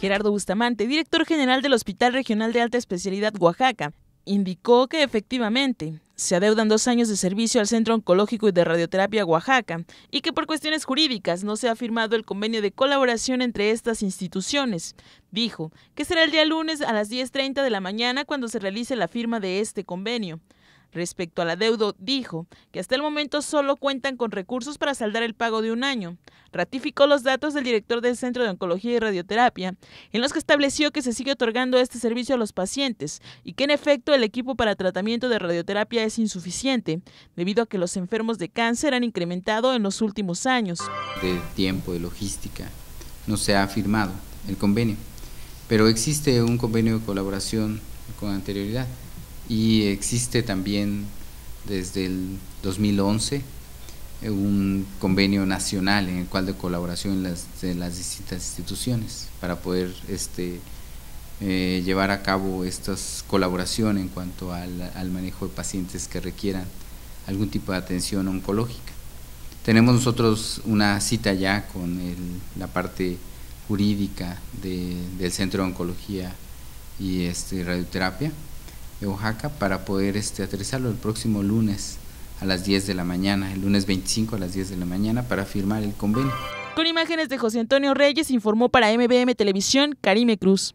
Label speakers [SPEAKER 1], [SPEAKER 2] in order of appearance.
[SPEAKER 1] Gerardo Bustamante, director general del Hospital Regional de Alta Especialidad Oaxaca, indicó que efectivamente se adeudan dos años de servicio al Centro Oncológico y de Radioterapia Oaxaca y que por cuestiones jurídicas no se ha firmado el convenio de colaboración entre estas instituciones. Dijo que será el día lunes a las 10.30 de la mañana cuando se realice la firma de este convenio. Respecto la adeudo, dijo que hasta el momento solo cuentan con recursos para saldar el pago de un año. Ratificó los datos del director del Centro de Oncología y Radioterapia, en los que estableció que se sigue otorgando este servicio a los pacientes y que en efecto el equipo para tratamiento de radioterapia es insuficiente, debido a que los enfermos de cáncer han incrementado en los últimos años.
[SPEAKER 2] De tiempo, de logística, no se ha firmado el convenio, pero existe un convenio de colaboración con anterioridad y existe también desde el 2011 eh, un convenio nacional en el cual de colaboración de las distintas instituciones para poder este, eh, llevar a cabo estas colaboraciones en cuanto al, manejo de pacientes que requieran algún tipo de atención oncológica. Tenemos nosotros una cita ya con la parte jurídica del Centro de Oncología y este, Radioterapia, Oaxaca para poder este, aterrizarlo el próximo lunes a las 10 de la mañana, el lunes 25 a las 10 de la mañana para firmar el convenio.
[SPEAKER 1] Con imágenes de José Antonio Reyes informó para MBM Televisión Karime Cruz.